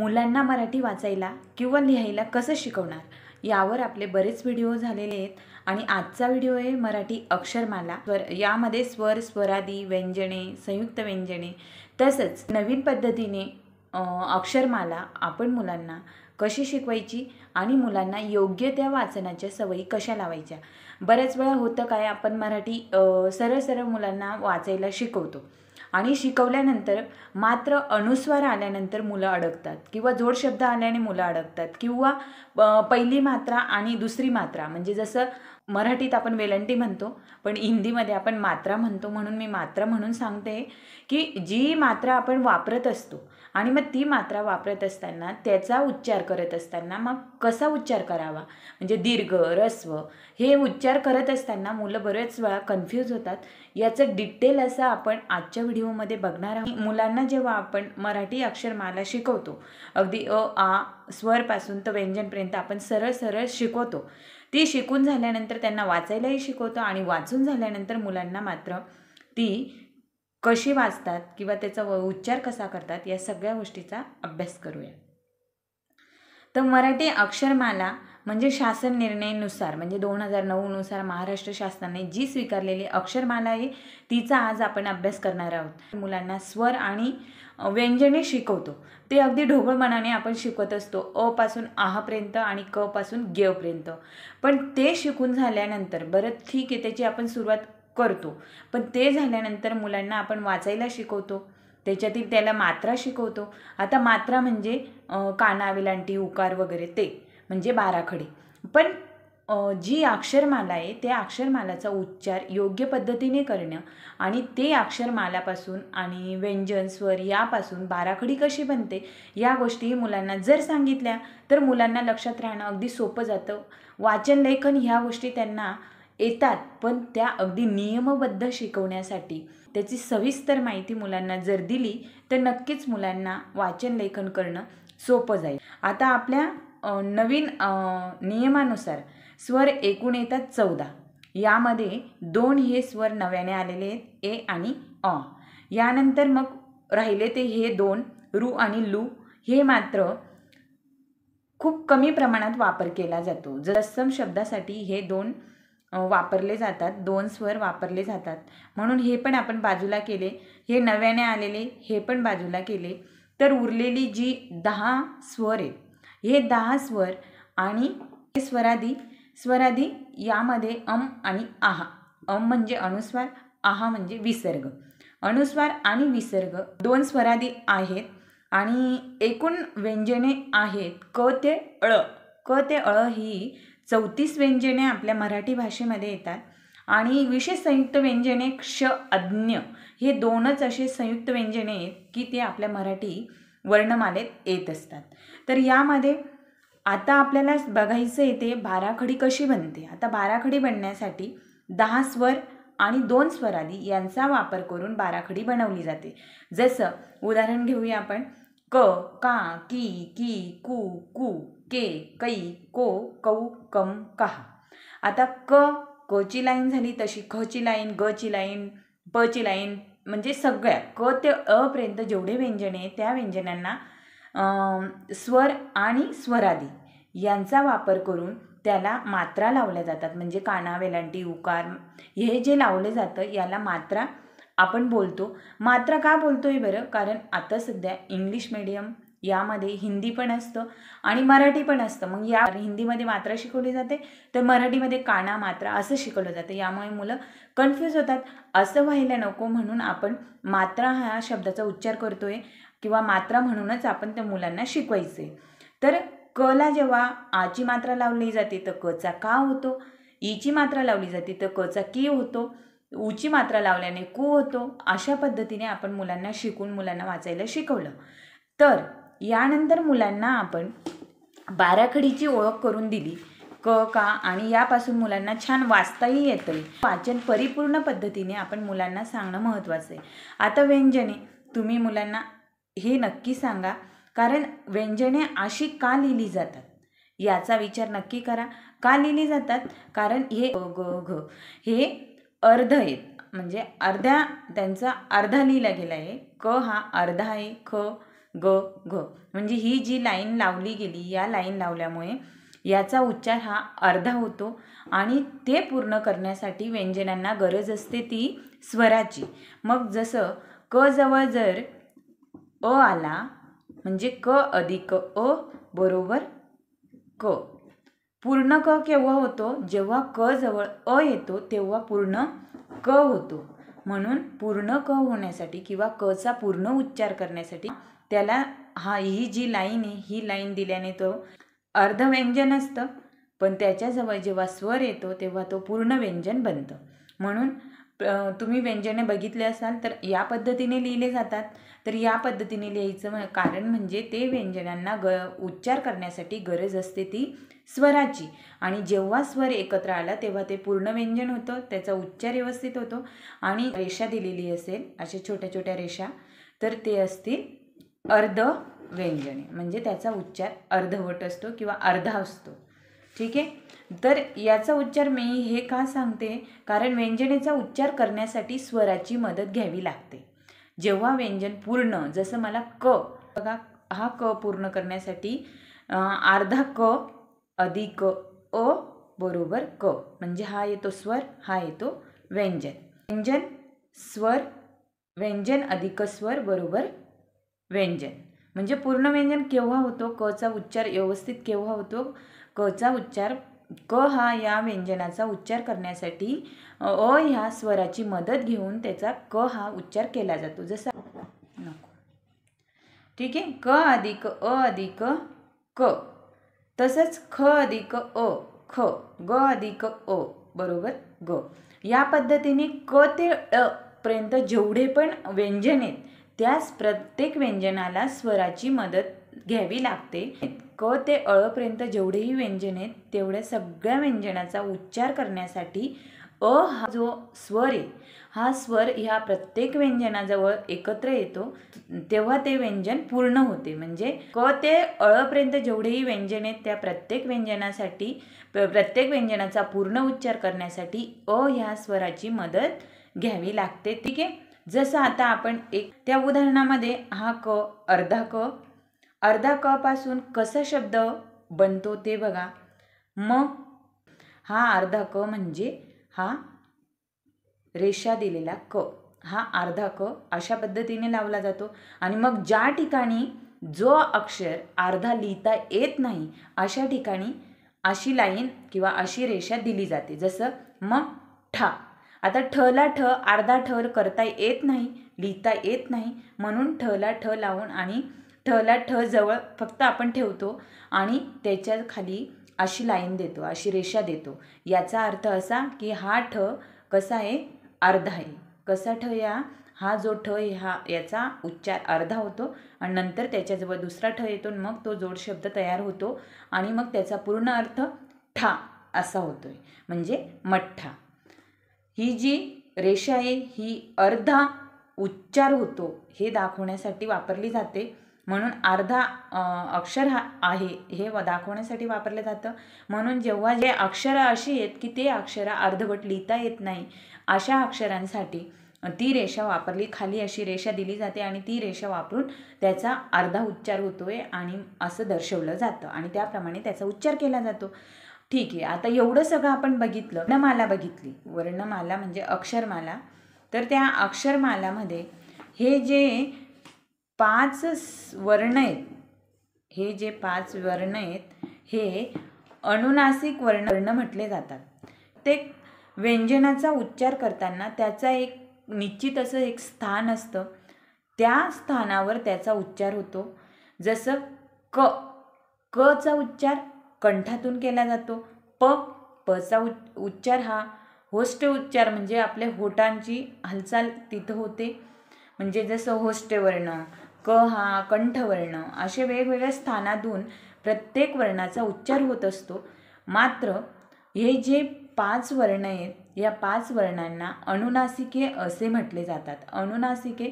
मुलांना मराठी वाचायला किंवा लिहायला कसं शिकवणार यावर आपले बरेच व्हिडिओ झालेले आहेत आणि आजचा व्हिडिओ आहे मराठी अक्षरमाला स्वर यामध्ये स्वर स्वरादी व्यंजने संयुक्त व्यंजने तसंच नवीन पद्धतीने अक्षरमाला आपण मुलांना कशी शिकवायची आणि मुलांना योग्य त्या वाचनाच्या सवयी कशा लावायच्या बऱ्याच वेळा होतं काय आपण मराठी सरळ सरळ मुलांना वाचायला शिकवतो आणि शिकवल्यानंतर मात्र अनुस्वार आल्यानंतर मुलं अडकतात किंवा जोड शब्द आल्याने मुलं अडकतात किंवा पहिली मात्रा आणि दुसरी मात्रा म्हणजे जसं मराठीत आपण वेलंटी म्हणतो पण हिंदीमध्ये आपण मात्रा म्हणतो म्हणून मी मात्रा म्हणून सांगते की जी मात्रा आपण वापरत असतो आणि मग ती मात्रा वापरत असताना त्याचा उच्चार करत असताना मग कसा उच्चार करावा म्हणजे दीर्घ रस्व हे उच्चार करत असताना मुलं बरेच वेळा कन्फ्यूज होतात याचं डिटेल असं आपण आजच्या व्हिडिओमध्ये बघणार आहोत मुलांना जेव्हा आपण मराठी अक्षरमाला शिकवतो अगदी अ आ स्वरपासून तर व्यंजनपर्यंत आपण सरळ सरळ शिकवतो ती शिकून झाल्यानंतर त्यांना वाचायलाही शिकवतो आणि वाचून झाल्यानंतर मुलांना मात्र ती कशी वाचतात किंवा त्याचा उच्चार कसा करतात या सगळ्या गोष्टीचा अभ्यास करूया तर मराठी अक्षरमाला म्हणजे शासन निर्णयनुसार म्हणजे दोन हजार नऊनुसार महाराष्ट्र शासनाने जी स्वीकारलेली अक्षरमाला आहे तिचा आज आपण अभ्यास करणार आहोत मुलांना स्वर आणि व्यंजने शिकवतो ते अगदी ढोबळ आपण शिकवत असतो अ पासून आहापर्यंत आणि क पासून गेवपर्यंत पण ते शिकून झाल्यानंतर बरं ठीक आहे त्याची आपण सुरुवात करतो पण ते झाल्यानंतर मुलांना आपण वाचायला शिकवतो त्याच्यातील त्याला मात्रा शिकवतो आता मात्रा म्हणजे काना विलांटी उकार वगैरे ते म्हणजे बाराखडी पण जी अक्षरमाला आहे त्या अक्षरमालाचा उच्चार योग्य पद्धतीने करणं आणि ते अक्षरमालापासून आणि व्यंजन स्वर यापासून बाराखडी कशी बनते या गोष्टी मुलांना जर सांगितल्या तर मुलांना लक्षात राहणं अगदी सोपं जातं वाचन लेखन ह्या गोष्टी त्यांना येतात पण त्या अगदी नियमबद्ध शिकवण्यासाठी त्याची सविस्तर माहिती मुलांना जर दिली तर नक्कीच मुलांना वाचन लेखन करणं सोपं जाईल आता आपल्या नवीन नियमानुसार स्वर एकूण येतात चौदा यामध्ये दोन हे स्वर नव्याने आलेले आहेत ए आणि अ यानंतर मग राहिले ते हे दोन रु आणि लू हे मात्र खूप कमी प्रमाणात वापर केला जातो जसम शब्दासाठी हे दोन वापरले जातात दोन स्वर वापरले जातात म्हणून हे पण आपण बाजूला केले हे नव्याने आलेले हे पण बाजूला केले तर उरलेली जी दहा स्वर आहेत हे दहा स्वर आणि स्वरादी स्वरादी यामध्ये अम आणि आहा अम म्हणजे अनुस्वार आहा म्हणजे विसर्ग अनुस्वार आणि विसर्ग दोन स्वरादी आहेत आणि एकूण व्यंजने आहेत क ते अळ क ते अळ ही चौतीस व्यंजने आपल्या मराठी भाषेमध्ये येतात आणि विशेष संयुक्त व्यंजने क्ष अज्ञ हे दोनच असे संयुक्त व्यंजने आहेत की ते आपल्या मराठी वर्णमालेत येत असतात तर यामध्ये आता आपल्याला बघायचं येते बाराखडी कशी बनते आता बाराखडी बनण्यासाठी दहा स्वर आणि दोन स्वरादी यांचा वापर करून बाराखडी बनवली जाते जसं उदाहरण घेऊया आपण क का की की कु कू के कै को कौ कम कहा आता क कची लाईन झाली तशी ख ची लाईन ग ची लाईन प ची लाईन म्हणजे सगळ्या क ते अपर्यंत जेवढे व्यंजने त्या व्यंजनांना स्वर आणि स्वरादी यांचा वापर करून त्याला मात्रा लावल्या जातात म्हणजे काना वेलांटी उकार हे जे लावले जातं याला मात्रा आपण बोलतो मात्रा का बोलतो आहे बरं कारण आता सध्या इंग्लिश मिडियम यामध्ये हिंदी पण असतं आणि मराठी पण असतं मग या हिंदीमध्ये मात्रा शिकवली जाते तर मराठीमध्ये काना मात्रा असं शिकवलं जातं यामुळे मुलं कन्फ्यूज होतात असं व्हायला नको म्हणून आपण मात्रा हा शब्दाचा उच्चार करतो आहे किंवा मात्रा म्हणूनच आपण त्या मुलांना शिकवायचे तर क ला जेव्हा आची मात्रा लावली जाते तर कचा का होतो ईची मात्रा लावली जाते तर कचा की होतो ऊची मात्रा लावल्याने कु होतो अशा पद्धतीने आपण मुलांना शिकून मुलांना वाचायला शिकवलं तर यानंतर मुलांना आपण बाराखडीची ओळख करून दिली क का आणि यापासून मुलांना छान वाचताही येतं वाचन परिपूर्ण पद्धतीने आपण मुलांना सांगणं महत्त्वाचं आहे आता व्यंजने तुम्ही मुलांना हे नक्की सांगा कारण व्यंजने अशी का लिहिली जातात याचा विचार नक्की करा का लिहिली जातात कारण हे ग घ हे अर्ध आहेत म्हणजे अर्ध्या त्यांचा अर्धा लिहिला गेला आहे क हा अर्धा आहे ख ग घ म्हणजे ही जी लाईन लावली गेली या लाईन लावल्यामुळे याचा उच्चार हा अर्धा होतो आणि ते पूर्ण करण्यासाठी व्यंजनांना गरज असते ती स्वराची मग जसं क जवळ जर अ आला म्हणजे क अधिक अ बरोबर क पूर्ण क केव्हा होतो जेव्हा क जवळ अ येतो तेव्हा पूर्ण क होतो म्हणून पूर्ण क होण्यासाठी किंवा कचा पूर्ण उच्चार करण्यासाठी त्याला हा ही जी लाईन आहे ही लाईन दिल्याने तो अर्धव्यंजन असतं पण त्याच्याजवळ जेव्हा स्वर येतो तेव्हा तो पूर्ण व्यंजन बनतं म्हणून तुम्ही व्यंजने बघितले असाल तर या पद्धतीने लिहिले जातात तर या पद्धतीने लिहायचं कारण म्हणजे ते व्यंजनांना ग उच्चार करण्यासाठी गरज असते ती स्वराची आणि जेव्हा स्वर एकत्र आला तेव्हा ते पूर्ण व्यंजन होतं त्याचा उच्चार व्यवस्थित होतो आणि रेषा दिलेली असेल अशा छोट्या छोट्या रेषा तर ते असतील अर्ध व्यंजने म्हणजे त्याचा उच्चार अर्धवट असतो किंवा अर्धा असतो ठीक आहे तर याचा उच्चार मी हे का सांगते कारण व्यंजनेचा उच्चार करण्यासाठी स्वराची मदत घ्यावी लागते जेव्हा व्यंजन पूर्ण जसं मला क बघा हा क पूर्ण करण्यासाठी अर्धा क अधिक अ बरोबर क म्हणजे हा येतो स्वर हा येतो व्यंजन व्यंजन स्वर व्यंजन अधिक स्वर बरोबर व्यंजन म्हणजे पूर्ण व्यंजन केव्हा होतो कचा उच्चार व्यवस्थित केव्हा होतो क चा उच्चार क हा या व्यंजनाचा उच्चार करण्यासाठी अ ह्या स्वराची मदत घेऊन त्याचा क हा उच्चार केला जातो जसा नको ठीक आहे क अधिक अ अधिक क तसंच ख अधिक अ ख ग अधिक अ बरोबर ग या पद्धतीने क ते अ पर्यंत जेवढे पण व्यंजन आहेत त्याच प्रत्येक व्यंजनाला स्वराची मदत घ्यावी लागते क ते अळपर्यंत जेवढेही व्यंजन आहेत तेवढ्या सगळ्या व्यंजनाचा उच्चार करण्यासाठी अ हा जो स्वर आहे हा स्वर ह्या प्रत्येक व्यंजनाजवळ एकत्र येतो तेव्हा ते व्यंजन पूर्ण होते म्हणजे क ते अळपर्यंत जेवढेही व्यंजन आहेत त्या प्रत्येक व्यंजनासाठी प्रत्येक व्यंजनाचा पूर्ण उच्चार करण्यासाठी अ ह्या स्वराची मदत घ्यावी लागते ठीक आहे जसं आता आपण एक त्या उदाहरणामध्ये हा क अर्धा क अर्धा क पासून कसा शब्द बनतो ते बघा म हा अर्धा क म्हणजे हा रेषा दिलेला क हा अर्धा क अशा पद्धतीने लावला जातो आणि मग ज्या ठिकाणी जो अक्षर अर्धा लिहिता येत नाही अशा ठिकाणी अशी लाईन किंवा अशी रेषा दिली जाते जसं म ठा आता ठला ठ अर्धा ठर करता येत नाही लिहिता येत नाही म्हणून ठला ठ लावून आणि ठला ठ जवळ फक्त आपण ठेवतो आणि त्याच्या खाली अशी लाईन देतो अशी रेषा देतो याचा अर्थ असा की हा ठ कसा आहे अर्धा आहे कसा ठ या हा जो ठ हा याचा उच्चार अर्धा होतो आणि नंतर त्याच्याजवळ दुसरा ठ येतो मग तो जोड शब्द तयार होतो आणि मग त्याचा पूर्ण अर्थ ठा असा होतो आहे म्हणजे मठ्ठा ही जी रेषा आहे ही अर्धा उच्चार होतो हे दाखवण्यासाठी वापरली जाते म्हणून अर्धा अक्षर हा आहे हे दाखवण्यासाठी वापरलं जातं म्हणून जेव्हा जे अक्षरं अशी आहेत की ते अक्षरं अर्धवट लिहिता येत नाही अशा अक्षरांसाठी ती रेषा वापरली खाली अशी रेषा दिली जाते आणि ती रेषा वापरून त्याचा अर्धा उच्चार होतो आहे आणि असं दर्शवलं जातं आणि त्याप्रमाणे त्याचा उच्चार केला जातो ठीक आहे आता एवढं सगळं आपण बघितलं वर्णमाला बघितली वर्णमाला म्हणजे अक्षरमाला तर त्या अक्षरमालामध्ये हे जे पाच वर्ण आहेत हे जे पाच वर्ण आहेत हे अनुनासिक वर्ण वर्ण म्हटले जातात ते व्यंजनाचा उच्चार करताना त्याचा एक निश्चित असं एक स्थान असतं त्या स्थानावर त्याचा उच्चार होतो जसं क कचा उच्चार कंठातून केला जातो प पचा उच्च उच्चार हा होष्ट उच्चार म्हणजे आपल्या होटांची हालचाल तिथं होते म्हणजे जसं वर्ण क हा कंठवर्ण असे वेगवेगळ्या स्थानातून प्रत्येक वर्णाचा उच्चार होत असतो मात्र हे जे पाच वर्ण आहेत या पाच वर्णांना अनुनासिके असे म्हटले जातात अनुनासिके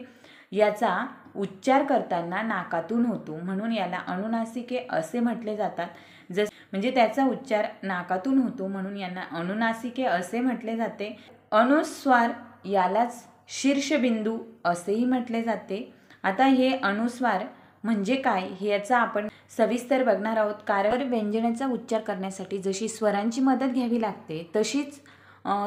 याचा उच्चार करताना नाकातून होतो म्हणून याला अनुनासिके असे म्हटले जातात जस म्हणजे त्याचा उच्चार नाकातून होतो म्हणून यांना अनुनासिके असे म्हटले जाते अनुस्वार यालाच शीर्षबिंदू असेही म्हटले जाते आता हे अनुस्वार म्हणजे काय हे याचा आपण सविस्तर बघणार आहोत कारण व्यंजनाचा उच्चार करण्यासाठी जशी स्वरांची मदत घ्यावी लागते तशीच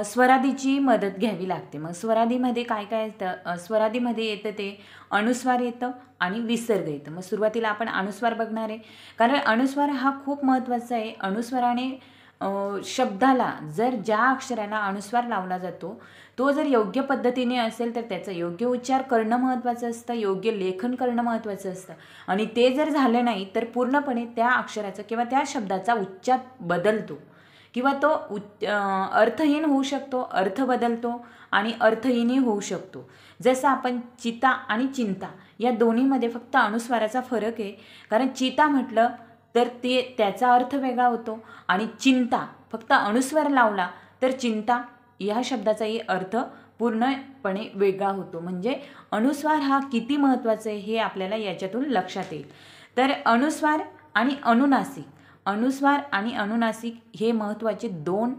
स्वरादीची मदत घ्यावी लागते मग स्वरादीमध्ये काय काय येतं स्वरादीमध्ये येतं ते अनुस्वार येतं आणि विसर्ग येतं मग सुरुवातीला आपण अनुस्वार बघणार आहे कारण अनुस्वार हा खूप महत्त्वाचा आहे अनुस्वाराने शब्दाला जर ज्या अक्षराला अनुस्वार लावला जातो तो जर योग्य पद्धतीने असेल तर त्याचा योग्य उच्चार करणं महत्त्वाचं असतं योग्य लेखन करणं महत्त्वाचं असतं आणि ते जर झालं नाही तर पूर्णपणे त्या अक्षराचा किंवा त्या शब्दाचा उच्चार बदलतो किंवा तो उच्च अर्थहीन होऊ शकतो अर्थ बदलतो आणि अर्थहीनही होऊ शकतो जसं आपण चिता आणि चिंता या दोन्हीमध्ये फक्त अनुस्वाराचा फरक आहे कारण चिता म्हटलं तर ते त्याचा अर्थ वेगळा होतो आणि चिंता फक्त अनुस्वार लावला तर चिंता या शब्दाचाही अर्थ पूर्णपणे वेगळा होतो म्हणजे अनुस्वार हा किती महत्त्वाचा आहे हे आपल्याला याच्यातून लक्षात येईल तर अनुस्वार आणि अनुनासिक अनुस्वार आणि अनुनासिक हे महत्त्वाचे दोन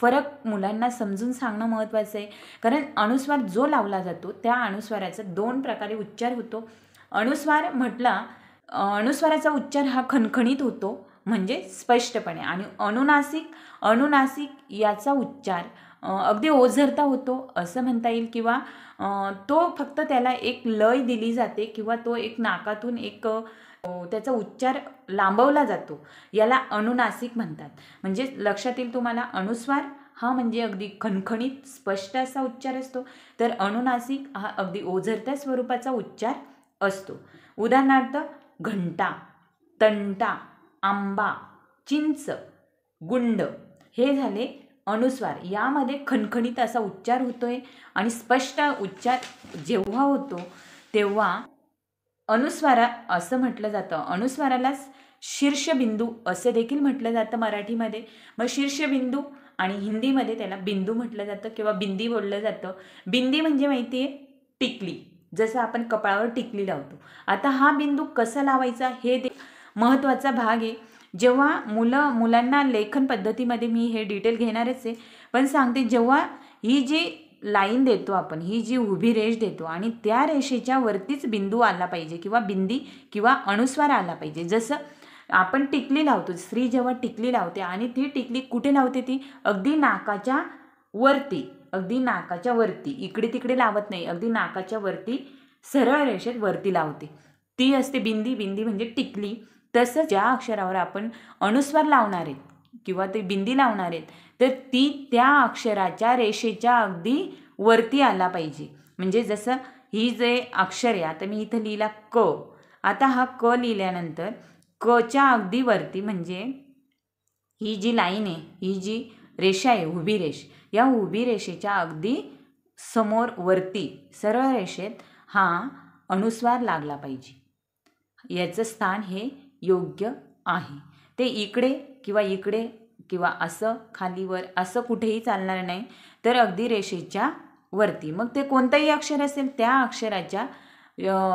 फरक मुलांना समजून सांगणं महत्त्वाचं आहे कारण अनुस्वार जो लावला जातो त्या अनुस्वाराचा दोन प्रकारे उच्चार होतो अनुस्वार म्हटला अनुस्वाराचा उच्चार हा खणखणीत होतो म्हणजे स्पष्टपणे आणि अनुनासिक अनुनासिक याचा उच्चार अगदी ओझरता होतो असं म्हणता येईल किंवा तो फक्त त्याला एक लय दिली जाते किंवा तो एक नाकातून एक त्याचा उच्चार लांबवला जातो याला अनुनासिक म्हणतात म्हणजे लक्षात येईल तुम्हाला अनुस्वार हा म्हणजे अगदी खणखणीत स्पष्ट असा उच्चार असतो तर अनुनासिक हा अगदी ओझरत्या स्वरूपाचा उच्चार असतो उदाहरणार्थ घंटा तंटा आंबा चिंच गुंड हे झाले अनुस्वार यामध्ये खणखणीत असा उच्चार होतो आहे आणि स्पष्ट उच्चार जेव्हा होतो तेव्हा अनुस्वारा असं म्हटलं जातं अनुस्वारालाच शीर्षबिंदू असं देखील म्हटलं जातं मराठीमध्ये मग शीर्षबिंदू आणि हिंदीमध्ये त्याला बिंदू म्हटलं जातं किंवा बिंदी बोललं जातं बिंदी म्हणजे माहिती आहे टिकली जसं आपण कपाळावर टिकली लावतो आता हा बिंदू कसा लावायचा हे दे महत्त्वाचा भाग आहे जेव्हा मुलं मुलांना लेखन पद्धतीमध्ये मी हे डिटेल घेणारच आहे पण सांगते जेव्हा ही जी लाईन देतो आपण ही जी उभी रेष देतो आणि त्या रेषेच्या वरतीच बिंदू आला पाहिजे किंवा बिंदी किंवा अणुस्वार आला पाहिजे जसं आपण टिकली लावतो स्त्री जेव्हा टिकली लावते आणि ती टिकली कुठे लावते ती अगदी नाकाच्या वरती अगदी नाकाच्या वरती इकडे तिकडे लावत नाही अगदी नाकाच्या वरती सरळ रेषेत वरती लावते ती असते बिंदी बिंदी म्हणजे टिकली तसं ज्या अक्षरावर आपण अनुस्वार लावणार आहेत किंवा ते बिंदी लावणार आहेत तर ती त्या अक्षराच्या रेषेच्या अगदी वरती आला पाहिजे म्हणजे जसं ही जे अक्षर आहे आता मी इथं लिहिला क आता हा क लिहिल्यानंतर कच्या अगदी वरती म्हणजे ही जी लाईन आहे ही जी रेषा आहे उभी रेष या उभी रेषेच्या अगदी समोर वरती सरळ रेषेत हा अनुस्वार लागला पाहिजे याचं स्थान हे योग्य आहे ते इकडे किंवा इकडे किंवा असं खालीवर असं कुठेही चालणार नाही तर अगदी रेषेच्या वरती मग ते कोणतंही अक्षर असेल त्या अक्षराच्या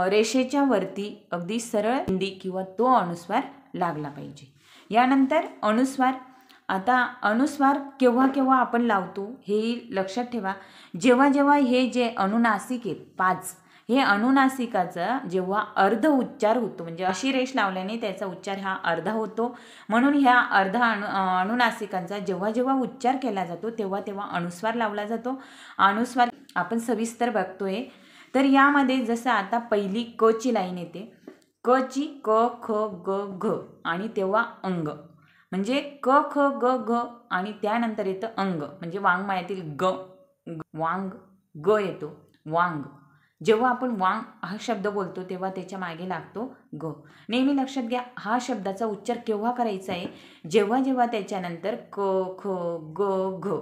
रेषेच्या वरती अगदी सरळ हिंदी किंवा तो अनुस्वार लागला पाहिजे यानंतर अनुस्वार आता अनुस्वार केव्हा केव्हा आपण लावतो हेही लक्षात ठेवा जेव्हा जेव्हा हे जे अनुनासिक आहेत पाच हे अनुनासिकाचा जेव्हा अर्ध उच्चार होतो म्हणजे अशी रेष लावल्याने त्याचा उच्चार हा अर्धा होतो म्हणून ह्या अर्धा अनु अनुनासिकांचा जेव्हा जेव्हा उच्चार केला जातो तेव्हा तेव्हा अनुस्वार लावला जातो अनुस्वार आपण सविस्तर बघतोय तर यामध्ये जसं आता पहिली क ची लाईन येते क ची क ख ग घ आणि तेव्हा अंग म्हणजे क ख ग घ आणि त्यानंतर येतं अंग म्हणजे वाङ्मयातील ग वांग ग येतो वांग जेव्हा आपण वांग हा शब्द बोलतो तेव्हा त्याच्या मागे लागतो ग नेहमी लक्षात घ्या हा शब्दाचा उच्चार केव्हा करायचा आहे जेव्हा जेव्हा त्याच्यानंतर क ख ग घ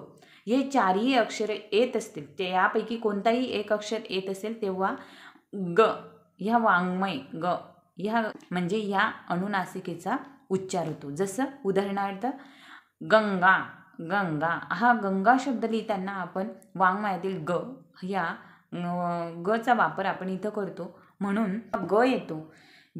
हे चारही अक्षर येत असतील ते यापैकी कोणताही एक अक्षर येत असेल तेव्हा ग ह्या वाङ्मय ग ह्या म्हणजे ह्या अनुनासिकेचा उच्चार होतो जसं उदाहरणार्थ गंगा गंगा हा गंगा शब्द लिहिताना आपण वाङ्मयातील ग ह्या गचा वापर आपण इथं करतो म्हणून ग येतो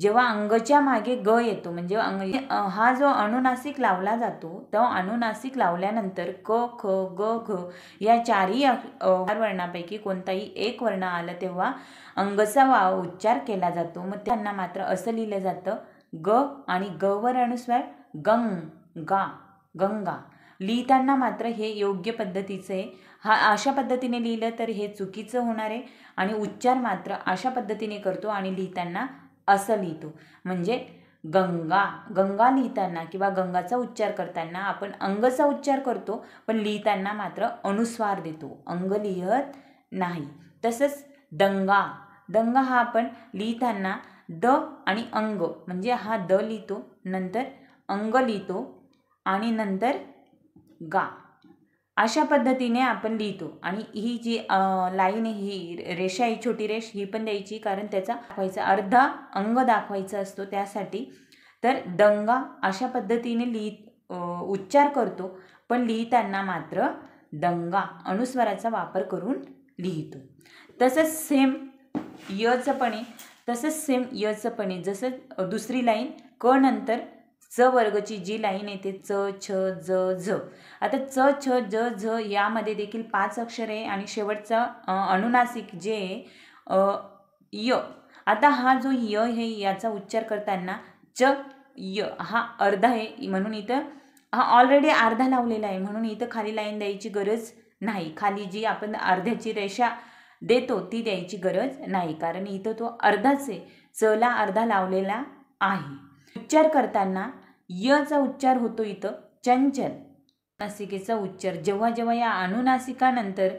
जेव्हा अंगच्या मागे ग येतो म्हणजे अंग हा जो अनुनासिक लावला जातो तो अनुनासिक लावल्यानंतर क ख ग घ या चारही वर्णापैकी कोणताही एक वर्ण आला तेव्हा अंगचा वा उच्चार केला जातो मग त्यांना मात्र असं लिहिलं जातं ग आणि ग वर अनुस्वार गंग गा गंगा लिहिताना मात्र हे योग्य पद्धतीचं आहे हा अशा पद्धतीने लिहिलं तर हे चुकीचं होणार आहे आणि उच्चार मात्र अशा पद्धतीने करतो आणि लिहिताना असं लिहितो म्हणजे गंगा गंगा लिहिताना किंवा गंगाचा उच्चार करताना आपण अंगचा उच्चार करतो पण लिहिताना मात्र अनुस्वार देतो अंग लिहत नाही तसंच दंगा दंगा हा आपण लिहिताना द आणि अंग म्हणजे हा द लिहितो नंतर अंग लिहितो आणि नंतर गा अशा पद्धतीने आपण लिहितो आणि ही जी लाईन ही रेषा ही छोटी रेष ही पण द्यायची कारण त्याचा दाखवायचा अर्धा अंग दाखवायचा असतो त्यासाठी तर दंगा अशा पद्धतीने लिहित उच्चार करतो पण लिहिताना मात्र दंगा अनुस्वाराचा वापर करून लिहितो तसंच सेम यचपणे तसंच सेम यचपणे जसं दुसरी लाईन क नंतर च वर्गची जी लाईन येते च छ ज झ आता च छ ज झ यामध्ये देखील पाच आहे आणि शेवटचा अनुनासिक जे य आता हा जो य हे याचा उच्चार करताना च य हा अर्धा आहे म्हणून इथं हा ऑलरेडी अर्धा लावलेला आहे म्हणून इथं खाली लाईन द्यायची गरज नाही खाली जी आपण अर्ध्याची रेषा देतो ती द्यायची गरज नाही कारण इथं तो अर्धाच आहे चला अर्धा लावलेला आहे उच्चार करताना यचा उच्चार होतो इथं चंचल नासिकेचा उच्चार जेव्हा जेव्हा या अनुनासिकानंतर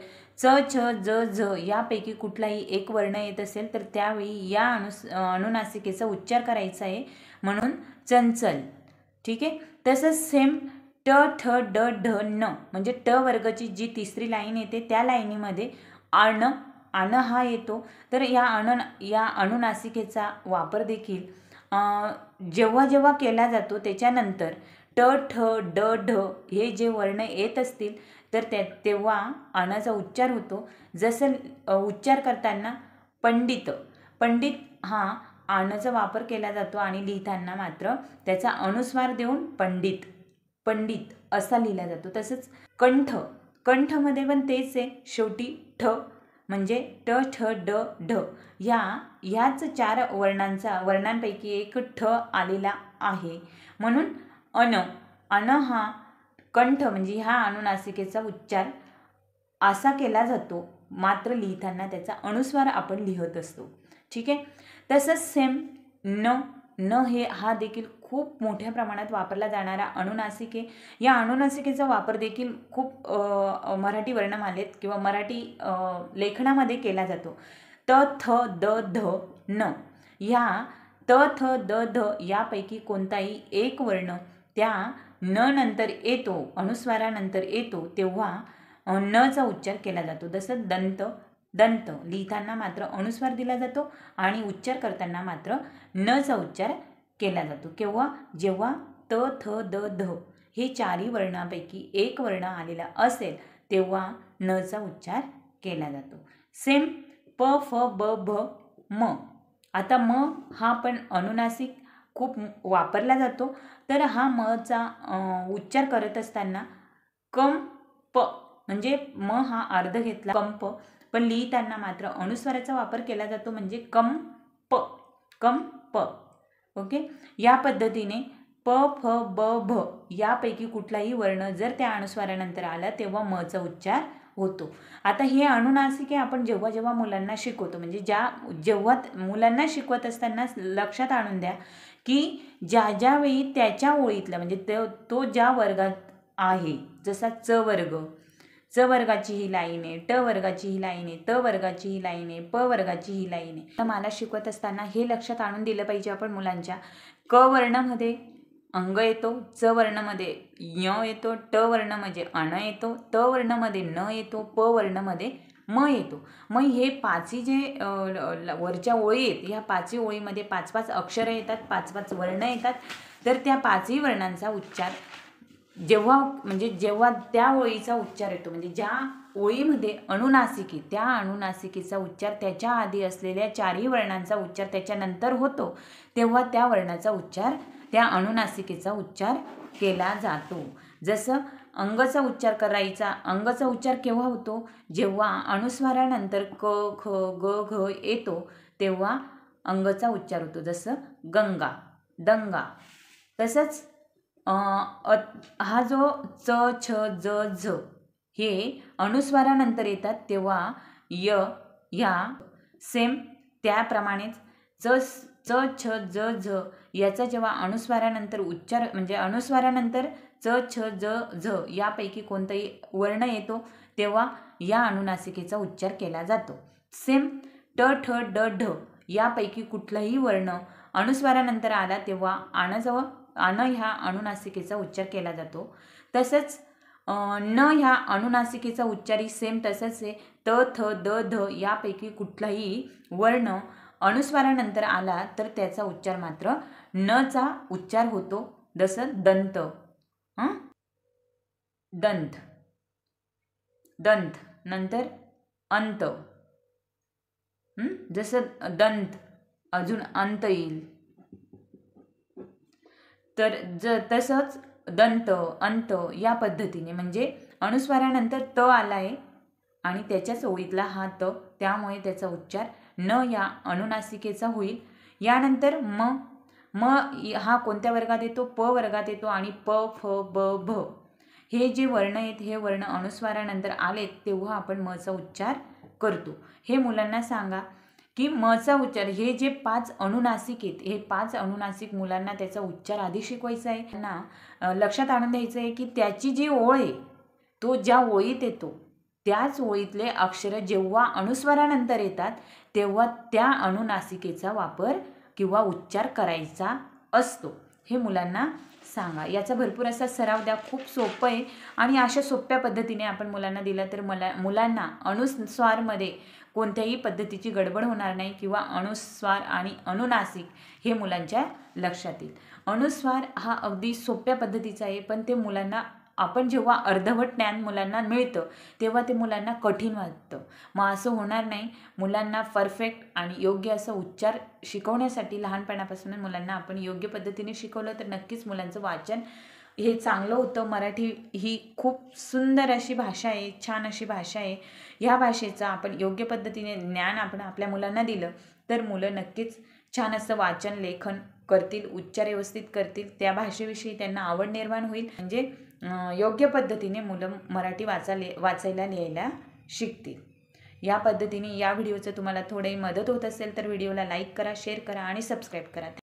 च छ ज झ यापैकी कुठलाही एक वर्ण येत असेल तर त्यावेळी या अनुस अनुनासिकेचा उच्चार करायचा आहे म्हणून चंचल ठीक आहे तसंच सेम ट ठ ड ढ न म्हणजे ट वर्गची जी तिसरी लाईन येते त्या लाईनीमध्ये अण अण हा येतो तर या अण या अनुनासिकेचा वापर देखील जेव्हा जेव्हा केला जातो त्याच्यानंतर ट ठ ड ढ हे जे वर्ण येत असतील तर त्या ते, तेव्हा अणाचा उच्चार होतो जसं उच्चार करताना पंडित पंडित हा अणाचा वापर केला जातो आणि लिहिताना मात्र त्याचा अनुस्वार देऊन पंडित पंडित असा लिहिला जातो तसंच कंठ कंठमध्ये पण तेच आहे शेवटी ठ म्हणजे ट ठ ड ढ या ह्याच चार वर्णांचा वर्णांपैकी एक ठ आलेला आहे म्हणून अन अन हा कंठ म्हणजे ह्या अनुनासिकेचा उच्चार असा केला जातो मात्र लिहिताना त्याचा अनुस्वार आपण लिहत असतो ठीक आहे तसंच सेम न न हे हा देखील खूप मोठ्या प्रमाणात वापरला जाणारा अनुनासिके या अनुनासिकेचा वापर देखील खूप मराठी वर्णमालेत किंवा मराठी लेखनामध्ये केला जातो त थ द ध न ह्या त थ द ध यापैकी कोणताही एक वर्ण त्या न नंतर येतो अनुस्वारानंतर येतो तेव्हा नचा उच्चार केला जातो जसं दंत दंत लिहिताना मात्र अनुस्वार दिला जातो आणि उच्चार करताना मात्र नचा उच्चार केला जातो केव्हा जेव्हा त थ द ध हे चारही वर्णापैकी एक वर्ण आलेला असेल तेव्हा नचा उच्चार केला जातो सेम प फ ब भ म आता म हा पण अनुनासिक खूप वापरला जातो तर हा मचा उच्चार करत असताना कम प म्हणजे म हा अर्ध घेतला कंप पण लिहिताना मात्र अनुस्वाराचा वापर केला जातो म्हणजे कम प कम प ओके या पद्धतीने प फ ब भ यापैकी कुठलाही वर्ण जर त्या अनुस्वारानंतर आला तेव्हा मचा उच्चार होतो आता हे अनुनासिके आपण जेव्हा जेव्हा मुलांना शिकवतो म्हणजे ज्या जेव्हा मुलांना शिकवत असताना लक्षात आणून द्या की ज्या ज्यावेळी त्याच्या ओळीतला म्हणजे तो ज्या वर्गात आहे जसा च वर्ग च वर्गाची ही लाईन आहे ट वर्गाची ही लाईन आहे त वर्गाची ही लाईन आहे प वर्गाची ही लाईन आहे तर मला शिकवत असताना हे लक्षात आणून दिलं पाहिजे आपण मुलांच्या क वर्णामध्ये अंग येतो च वर्णमध्ये य येतो ट वर्ण अण येतो त वर्णमध्ये न येतो प वर्णमध्ये म येतो मग हे पाचही जे वरच्या ओळी आहेत ह्या पाचही ओळीमध्ये पाच पाच अक्षरं येतात पाच पाच वर्ण येतात तर त्या पाचही वर्णांचा उच्चार जेव्हा म्हणजे जेव्हा त्या ओळीचा उच्चार येतो म्हणजे ज्या ओळीमध्ये अनुनासिकी त्या अनुनासिकीचा उच्चार त्याच्या आधी असलेल्या चारही वर्णांचा उच्चार त्याच्यानंतर होतो तेव्हा त्या वर्णाचा उच्चार त्या अनुनासिकेचा उच्चार केला जातो जसं अंगचा उच्चार करायचा अंगचा उच्चार केव्हा होतो जेव्हा अणुस्वारानंतर क ख ग घ येतो तेव्हा अंगचा उच्चार होतो जसं गंगा दंगा तसंच हा जो च छ ज झ हे अनुस्वारानंतर येतात तेव्हा य या सेम त्याप्रमाणेच च च छ ज झ याचा जेव्हा अनुस्वारानंतर उच्चार म्हणजे अनुस्वारानंतर च छ ज झ यापैकी कोणताही वर्ण येतो तेव्हा या अनुनासिकेचा उच्चार केला जातो सेम ट ठ ड ढ यापैकी कुठलाही वर्ण अनुस्वारानंतर आला तेव्हा आणजवळ अन ह्या अनुनासिकेचा उच्चार केला जातो तसंच न ह्या अनुनासिकेचा उच्चारही सेम तसंच आहे त थ द ध यापैकी कुठलाही वर्ण अनुस्वारानंतर आला तर त्याचा उच्चार मात्र न चा उच्चार होतो जसं दंत दंत दंत नंतर अंत जसं दंत अजून अंत येईल तर ज तसंच दंत अंत या पद्धतीने म्हणजे अनुस्वारानंतर त आला आहे आणि त्याच्याच ओळीतला हा त त्यामुळे त्याचा उच्चार न या अनुनासिकेचा होईल यानंतर म म हा कोणत्या वर्गात येतो प वर्गात येतो आणि प फ ब भ हे जे वर्ण आहेत हे वर्ण अनुस्वारानंतर आलेत तेव्हा आपण मचा उच्चार करतो हे मुलांना सांगा की मचा उच्चार हे जे पाच अनुनासिक आहेत हे पाच अनुनासिक मुलांना त्याचा उच्चार आधी शिकवायचा आहे त्यांना लक्षात आणून द्यायचं आहे की त्याची जी ओळ आहे तो ज्या ओळीत येतो त्याच ओळीतले अक्षर जेव्हा अनुस्वारानंतर येतात तेव्हा त्या अनुनासिकेचा वापर किंवा उच्चार करायचा असतो हे मुलांना सांगा याचा भरपूर असा सराव द्या खूप सोपं आहे आणि अशा सोप्या पद्धतीने आपण मुलांना दिला तर मला मुलांना अनुस्वारमध्ये कोणत्याही पद्धतीची गडबड होणार नाही किंवा अणुस्वार आणि अनुनासिक हे मुलांच्या लक्षात येईल अणुस्वार हा अगदी सोप्या पद्धतीचा आहे पण ते मुलांना आपण जेव्हा अर्धवट ज्ञान मुलांना मिळतं तेव्हा ते मुलांना कठीण वाटतं मग असं होणार नाही मुलांना परफेक्ट आणि योग्य असं उच्चार शिकवण्यासाठी लहानपणापासून मुलांना आपण योग्य पद्धतीने शिकवलं तर नक्कीच मुलांचं वाचन हे चांगलं होतं मराठी ही खूप सुंदर अशी भाषा आहे छान अशी भाषा आहे ह्या भाषेचं आपण योग्य पद्धतीने ज्ञान आपण आपल्या मुलांना दिलं तर मुलं नक्कीच छान असं वाचन लेखन करतील उच्चार व्यवस्थित करतील त्या भाषेविषयी त्यांना आवड निर्माण होईल म्हणजे योग्य पद्धतीने मुलं मराठी वाचाले वाचायला लिहायला शिकतील या पद्धतीने या व्हिडिओचं तुम्हाला थोडी मदत होत असेल तर व्हिडिओला लाईक करा शेअर करा आणि सबस्क्राईब करा